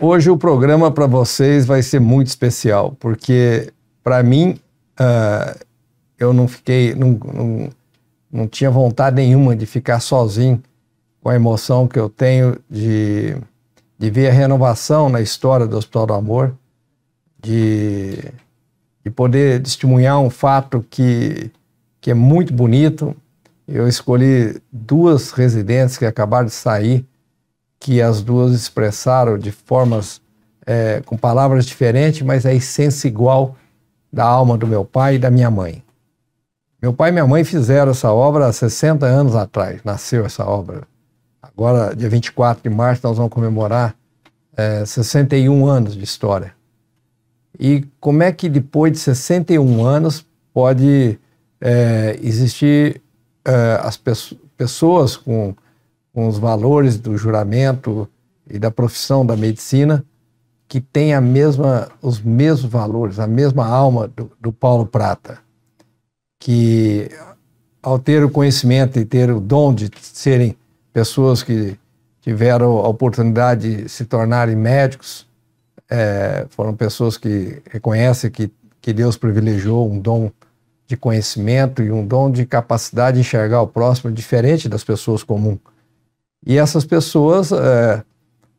Hoje o programa para vocês vai ser muito especial, porque para mim uh, eu não fiquei, não, não, não tinha vontade nenhuma de ficar sozinho com a emoção que eu tenho de, de ver a renovação na história do Hospital do Amor, de, de poder testemunhar um fato que, que é muito bonito. Eu escolhi duas residentes que acabaram de sair que as duas expressaram de formas, é, com palavras diferentes, mas a essência igual da alma do meu pai e da minha mãe. Meu pai e minha mãe fizeram essa obra há 60 anos atrás, nasceu essa obra. Agora, dia 24 de março, nós vamos comemorar é, 61 anos de história. E como é que depois de 61 anos pode é, existir é, as pe pessoas com com os valores do juramento e da profissão da medicina, que tem a mesma, os mesmos valores, a mesma alma do, do Paulo Prata, que ao ter o conhecimento e ter o dom de serem pessoas que tiveram a oportunidade de se tornarem médicos, é, foram pessoas que reconhecem que, que Deus privilegiou um dom de conhecimento e um dom de capacidade de enxergar o próximo diferente das pessoas comuns. E essas pessoas, é,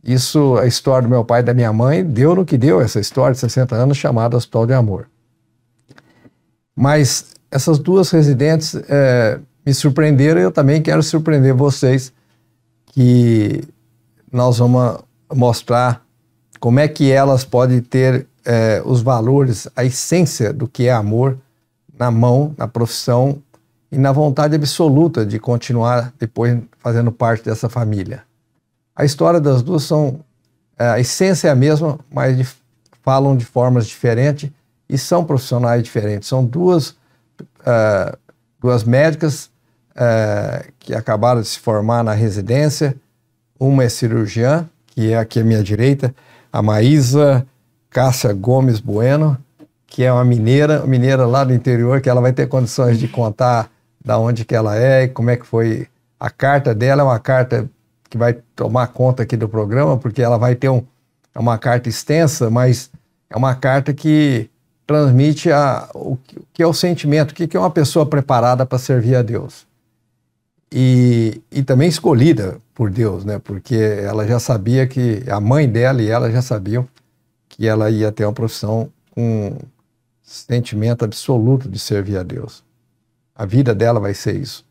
isso, a história do meu pai e da minha mãe, deu no que deu essa história de 60 anos chamada Hospital de Amor. Mas essas duas residentes é, me surpreenderam e eu também quero surpreender vocês que nós vamos mostrar como é que elas podem ter é, os valores, a essência do que é amor na mão, na profissão e na vontade absoluta de continuar depois fazendo parte dessa família. A história das duas são é, a essência é a mesma, mas de, falam de formas diferentes e são profissionais diferentes. São duas uh, duas médicas uh, que acabaram de se formar na residência. Uma é cirurgiã, que é aqui à minha direita, a Maísa Cássia Gomes Bueno, que é uma mineira, mineira lá do interior, que ela vai ter condições de contar da onde que ela é, e como é que foi a carta dela, é uma carta que vai tomar conta aqui do programa, porque ela vai ter um, é uma carta extensa, mas é uma carta que transmite a, o, que é o sentimento, o que, que é uma pessoa preparada para servir a Deus. E, e também escolhida por Deus, né? porque ela já sabia que, a mãe dela e ela já sabiam que ela ia ter uma profissão com um sentimento absoluto de servir a Deus. A vida dela vai ser isso.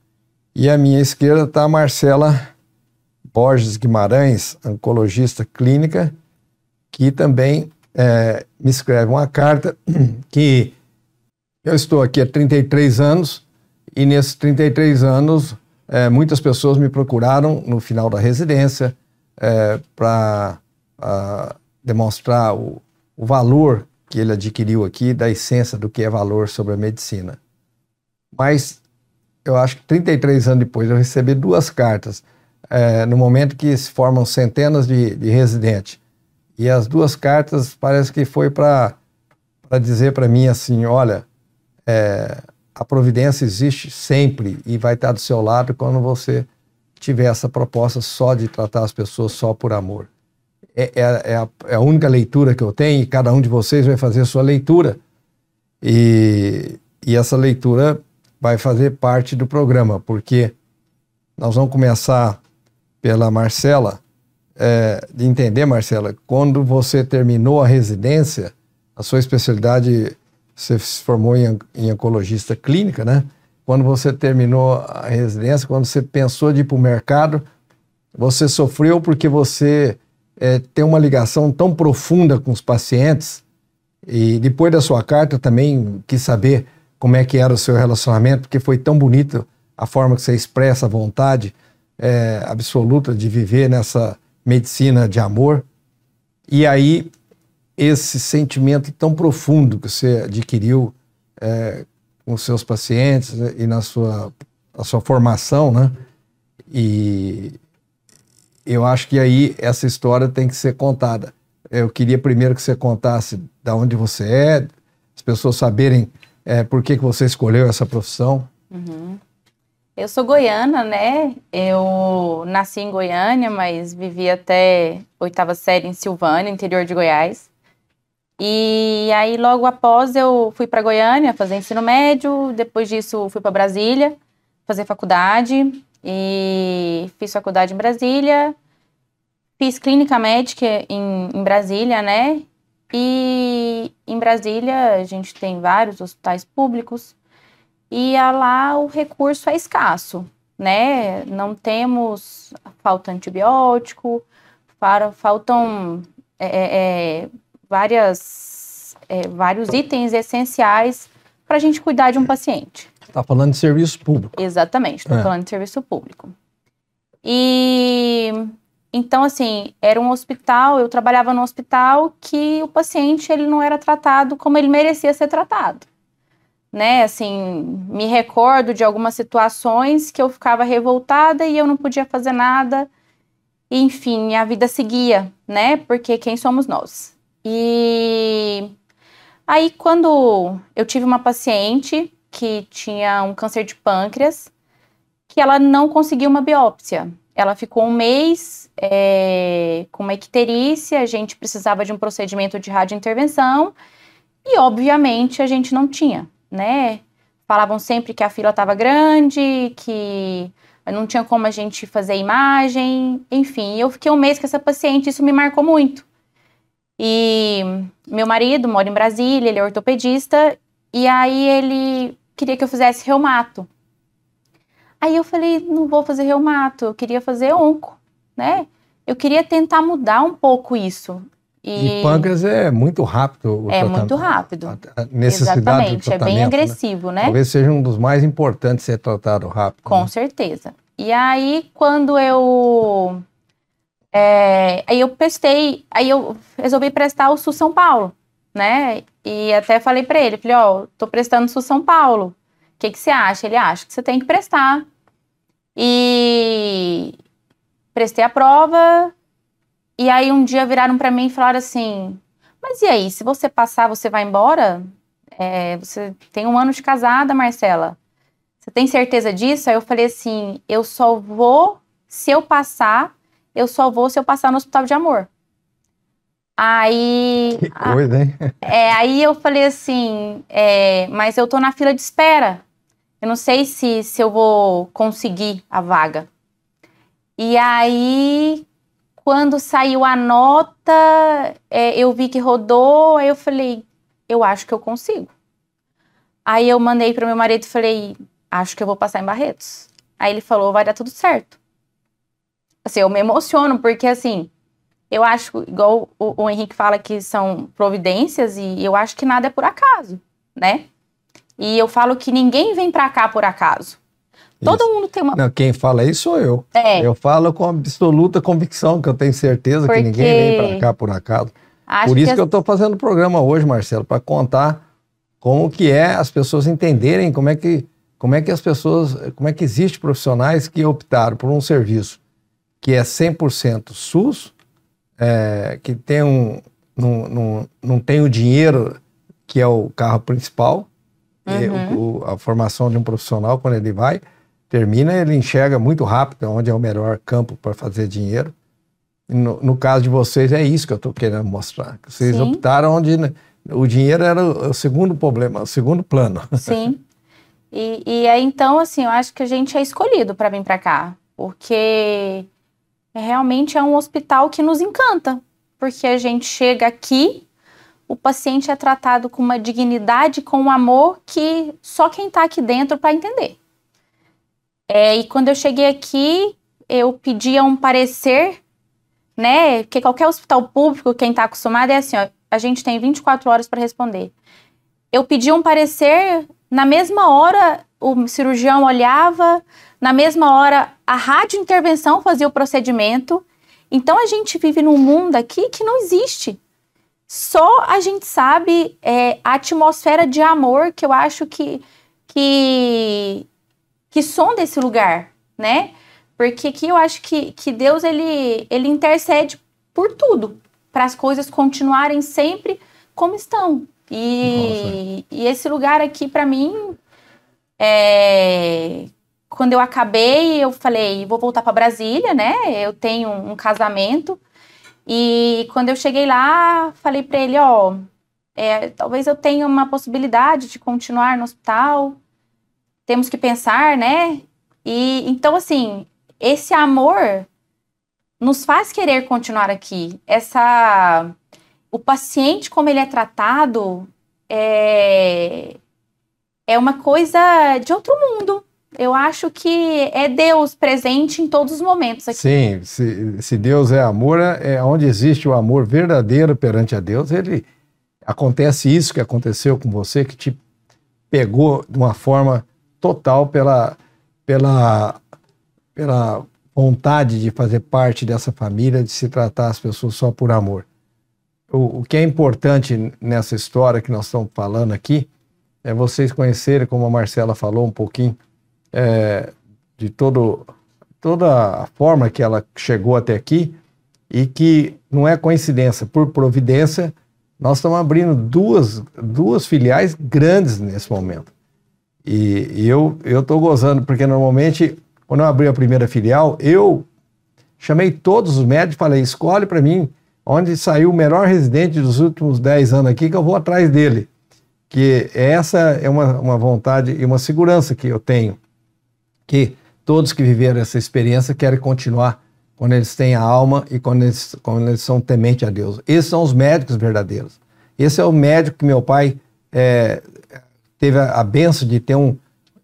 E à minha esquerda está a Marcela Borges Guimarães, oncologista clínica, que também é, me escreve uma carta que eu estou aqui há 33 anos e nesses 33 anos é, muitas pessoas me procuraram no final da residência é, para demonstrar o, o valor que ele adquiriu aqui da essência do que é valor sobre a medicina. Mas eu acho que 33 anos depois eu recebi duas cartas, é, no momento que se formam centenas de, de residentes. E as duas cartas parece que foi para dizer para mim assim, olha, é, a providência existe sempre e vai estar do seu lado quando você tiver essa proposta só de tratar as pessoas só por amor. É, é, é a, é a única leitura que eu tenho e cada um de vocês vai fazer a sua leitura. E, e essa leitura vai fazer parte do programa, porque nós vamos começar pela Marcela, é, de entender, Marcela, quando você terminou a residência, a sua especialidade, você se formou em, em oncologista clínica, né? Quando você terminou a residência, quando você pensou de ir para o mercado, você sofreu porque você é, tem uma ligação tão profunda com os pacientes e depois da sua carta também quis saber como é que era o seu relacionamento, porque foi tão bonito a forma que você expressa a vontade é, absoluta de viver nessa medicina de amor. E aí, esse sentimento tão profundo que você adquiriu é, com os seus pacientes né, e na sua, sua formação, né? E eu acho que aí essa história tem que ser contada. Eu queria primeiro que você contasse da onde você é, as pessoas saberem é, por que, que você escolheu essa profissão? Uhum. Eu sou goiana, né? Eu nasci em Goiânia, mas vivi até oitava série em Silvânia, interior de Goiás. E aí, logo após, eu fui para Goiânia fazer ensino médio. Depois disso, fui para Brasília fazer faculdade. E fiz faculdade em Brasília. Fiz clínica médica em, em Brasília, né? E em Brasília, a gente tem vários hospitais públicos e ah, lá o recurso é escasso, né? Não temos falta antibiótico, para, faltam é, é, é, várias, é, vários itens essenciais para a gente cuidar de um paciente. Está falando de serviço público. Exatamente, estou tá é. falando de serviço público. E então, assim, era um hospital, eu trabalhava num hospital que o paciente ele não era tratado como ele merecia ser tratado. Né? Assim, me recordo de algumas situações que eu ficava revoltada e eu não podia fazer nada. Enfim, a vida seguia, né? Porque quem somos nós? E aí quando eu tive uma paciente que tinha um câncer de pâncreas, que ela não conseguiu uma biópsia ela ficou um mês é, com uma icterícia, a gente precisava de um procedimento de radiointervenção e, obviamente, a gente não tinha, né? Falavam sempre que a fila estava grande, que não tinha como a gente fazer imagem, enfim. Eu fiquei um mês com essa paciente, isso me marcou muito. E meu marido mora em Brasília, ele é ortopedista, e aí ele queria que eu fizesse reumato. Aí eu falei, não vou fazer reumato, eu queria fazer onco, né? Eu queria tentar mudar um pouco isso. E, e pâncreas é muito rápido. o é muito rápido. Necessidade a necessidade Exatamente, é bem né? agressivo, né? né? Talvez seja um dos mais importantes ser tratado rápido. Com né? certeza. E aí, quando eu... É, aí eu prestei, aí eu resolvi prestar o Sul São Paulo, né? E até falei para ele, falei, ó, oh, tô prestando o Sul São Paulo. O que que você acha? Ele ah, acha que você tem que prestar. E prestei a prova. E aí um dia viraram para mim e falaram assim: Mas e aí, se você passar, você vai embora? É, você tem um ano de casada, Marcela. Você tem certeza disso? Aí eu falei assim: Eu só vou se eu passar, eu só vou se eu passar no hospital de amor. Aí. Que coisa, hein? É, aí eu falei assim: é, Mas eu tô na fila de espera eu não sei se, se eu vou conseguir a vaga. E aí, quando saiu a nota, é, eu vi que rodou, aí eu falei, eu acho que eu consigo. Aí eu mandei para meu marido e falei, acho que eu vou passar em Barretos. Aí ele falou, vai dar tudo certo. Assim, eu me emociono, porque assim, eu acho, igual o, o Henrique fala que são providências, e eu acho que nada é por acaso, né? E eu falo que ninguém vem para cá por acaso. Todo isso. mundo tem uma. Não, quem fala isso sou eu. É. Eu falo com absoluta convicção, que eu tenho certeza Porque... que ninguém vem para cá por acaso. Acho por isso que, que eu estou fazendo o programa hoje, Marcelo, para contar como que é as pessoas entenderem como é que como é que as pessoas, como é que existe profissionais que optaram por um serviço que é 100% SUS, é, que tem um, não, não, não tem o dinheiro que é o carro principal, Uhum. O, a formação de um profissional, quando ele vai, termina, ele enxerga muito rápido onde é o melhor campo para fazer dinheiro. No, no, caso de vocês, é isso que eu estou querendo mostrar. Vocês Sim. optaram onde né, o dinheiro era o segundo problema, o segundo plano. Sim. E, e aí, então, assim, eu acho que a gente é escolhido para vir para cá, porque realmente é um hospital que nos encanta, porque a gente chega aqui o paciente é tratado com uma dignidade, com um amor que só quem está aqui dentro para entender. É, e quando eu cheguei aqui, eu pedi um parecer, né? Porque qualquer hospital público, quem está acostumado, é assim: ó, a gente tem 24 horas para responder. Eu pedi um parecer, na mesma hora o cirurgião olhava, na mesma hora a rádio intervenção fazia o procedimento. Então a gente vive num mundo aqui que não existe só a gente sabe é, a atmosfera de amor que eu acho que, que, que esse lugar, né? Porque aqui eu acho que, que Deus ele, ele intercede por tudo, para as coisas continuarem sempre como estão. E, e esse lugar aqui, para mim, é, quando eu acabei, eu falei, vou voltar para Brasília, né? Eu tenho um casamento. E quando eu cheguei lá, falei para ele, ó, é, talvez eu tenha uma possibilidade de continuar no hospital. Temos que pensar, né? E então assim, esse amor nos faz querer continuar aqui. Essa o paciente como ele é tratado é é uma coisa de outro mundo. Eu acho que é Deus presente em todos os momentos aqui. Sim, se, se Deus é amor, é, é onde existe o amor verdadeiro perante a Deus, ele acontece isso que aconteceu com você, que te pegou de uma forma total pela, pela, pela vontade de fazer parte dessa família, de se tratar as pessoas só por amor. O, o que é importante nessa história que nós estamos falando aqui é vocês conhecerem, como a Marcela falou um pouquinho, é, de todo, toda a forma que ela chegou até aqui e que não é coincidência, por providência, nós estamos abrindo duas, duas filiais grandes nesse momento. E, e eu estou gozando, porque normalmente, quando eu abri a primeira filial, eu chamei todos os médicos e falei: escolhe para mim onde saiu o melhor residente dos últimos 10 anos aqui, que eu vou atrás dele. Que essa é uma, uma vontade e uma segurança que eu tenho que todos que viveram essa experiência querem continuar quando eles têm a alma e quando eles, quando eles são temente a Deus. Esses são os médicos verdadeiros. Esse é o médico que meu pai é, teve a, a benção de ter um,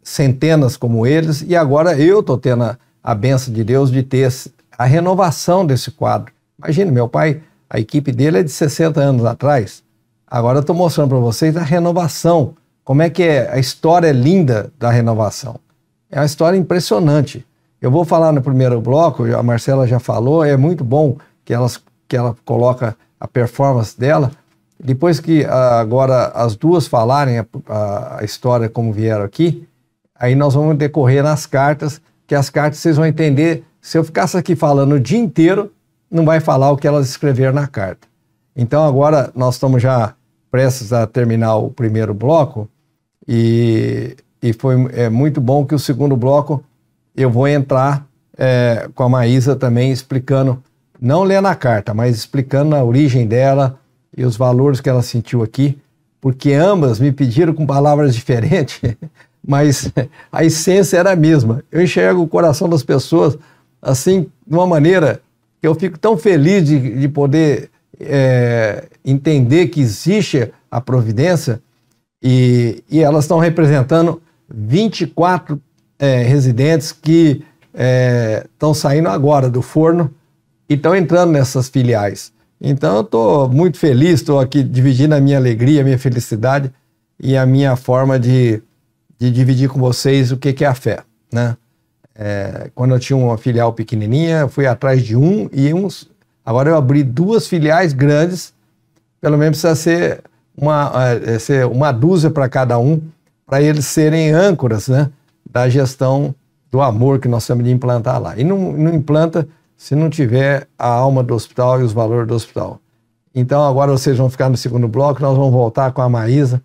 centenas como eles, e agora eu estou tendo a, a benção de Deus de ter a renovação desse quadro. Imagina, meu pai, a equipe dele é de 60 anos atrás. Agora eu estou mostrando para vocês a renovação. Como é que é? A história é linda da renovação. É uma história impressionante. Eu vou falar no primeiro bloco, a Marcela já falou, é muito bom que, elas, que ela coloca a performance dela. Depois que ah, agora as duas falarem a, a, a história como vieram aqui, aí nós vamos decorrer nas cartas, que as cartas vocês vão entender. Se eu ficasse aqui falando o dia inteiro, não vai falar o que elas escreveram na carta. Então agora nós estamos já prestes a terminar o primeiro bloco e e foi é, muito bom que o segundo bloco eu vou entrar é, com a Maísa também explicando, não lendo a carta, mas explicando a origem dela e os valores que ela sentiu aqui, porque ambas me pediram com palavras diferentes, mas a essência era a mesma. Eu enxergo o coração das pessoas assim, de uma maneira que eu fico tão feliz de, de poder é, entender que existe a providência e, e elas estão representando 24 é, residentes que estão é, saindo agora do forno e estão entrando nessas filiais. Então eu estou muito feliz, estou aqui dividindo a minha alegria, a minha felicidade e a minha forma de, de dividir com vocês o que, que é a fé. Né? É, quando eu tinha uma filial pequenininha, fui atrás de um e uns. Agora eu abri duas filiais grandes, pelo menos precisa ser uma, é, é, ser uma dúzia para cada um para eles serem âncoras né, da gestão do amor que nós temos de implantar lá. E não, não implanta se não tiver a alma do hospital e os valores do hospital. Então, agora vocês vão ficar no segundo bloco, nós vamos voltar com a Maísa,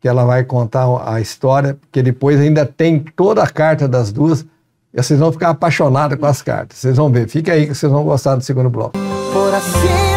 que ela vai contar a história, porque depois ainda tem toda a carta das duas, e vocês vão ficar apaixonados com as cartas. Vocês vão ver. Fica aí que vocês vão gostar do segundo bloco. Por assim